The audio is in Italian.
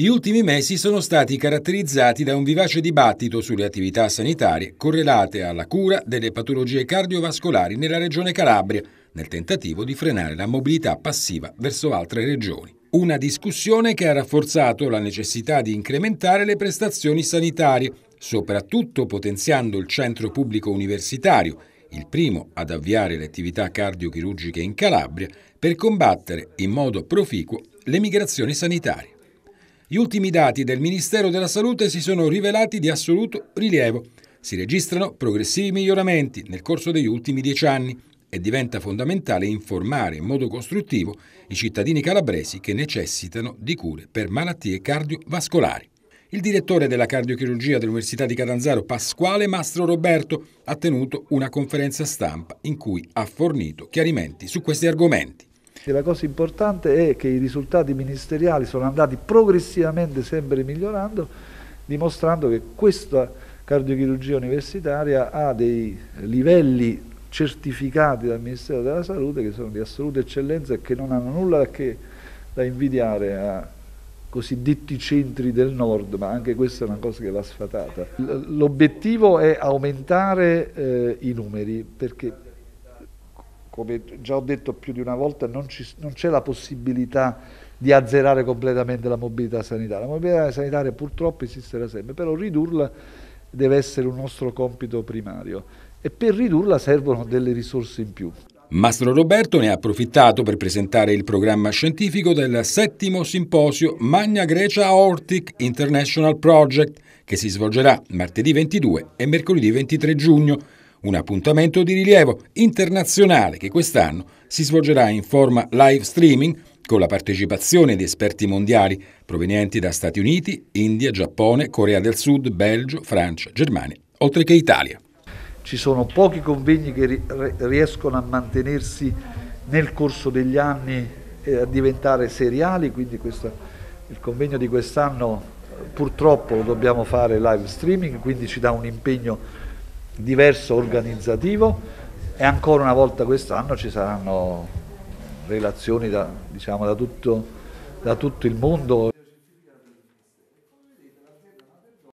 Gli ultimi mesi sono stati caratterizzati da un vivace dibattito sulle attività sanitarie correlate alla cura delle patologie cardiovascolari nella regione Calabria, nel tentativo di frenare la mobilità passiva verso altre regioni. Una discussione che ha rafforzato la necessità di incrementare le prestazioni sanitarie, soprattutto potenziando il centro pubblico universitario, il primo ad avviare le attività cardiochirurgiche in Calabria, per combattere in modo proficuo le migrazioni sanitarie. Gli ultimi dati del Ministero della Salute si sono rivelati di assoluto rilievo. Si registrano progressivi miglioramenti nel corso degli ultimi dieci anni e diventa fondamentale informare in modo costruttivo i cittadini calabresi che necessitano di cure per malattie cardiovascolari. Il direttore della cardiochirurgia dell'Università di Catanzaro, Pasquale Mastro Roberto, ha tenuto una conferenza stampa in cui ha fornito chiarimenti su questi argomenti. E la cosa importante è che i risultati ministeriali sono andati progressivamente sempre migliorando, dimostrando che questa cardiochirurgia universitaria ha dei livelli certificati dal Ministero della Salute che sono di assoluta eccellenza e che non hanno nulla che, da invidiare a cosiddetti centri del nord, ma anche questa è una cosa che va sfatata. L'obiettivo è aumentare eh, i numeri perché come già ho detto più di una volta, non, c'è la possibilità di azzerare completamente la mobilità sanitaria. La mobilità sanitaria purtroppo esisterà sempre, però ridurla deve essere un nostro compito primario e per ridurla servono delle risorse in più. Mastro Roberto ne ha approfittato per presentare il programma scientifico del settimo simposio Magna Grecia Ortic International Project che si svolgerà martedì 22 e mercoledì 23 giugno un appuntamento di rilievo internazionale che quest'anno si svolgerà in forma live streaming con la partecipazione di esperti mondiali provenienti da Stati Uniti, India, Giappone, Corea del Sud, Belgio, Francia, Germania, oltre che Italia. Ci sono pochi convegni che riescono a mantenersi nel corso degli anni e a diventare seriali, quindi questo, il convegno di quest'anno purtroppo lo dobbiamo fare live streaming, quindi ci dà un impegno diverso organizzativo e ancora una volta quest'anno ci saranno relazioni da, diciamo, da, tutto, da tutto il mondo.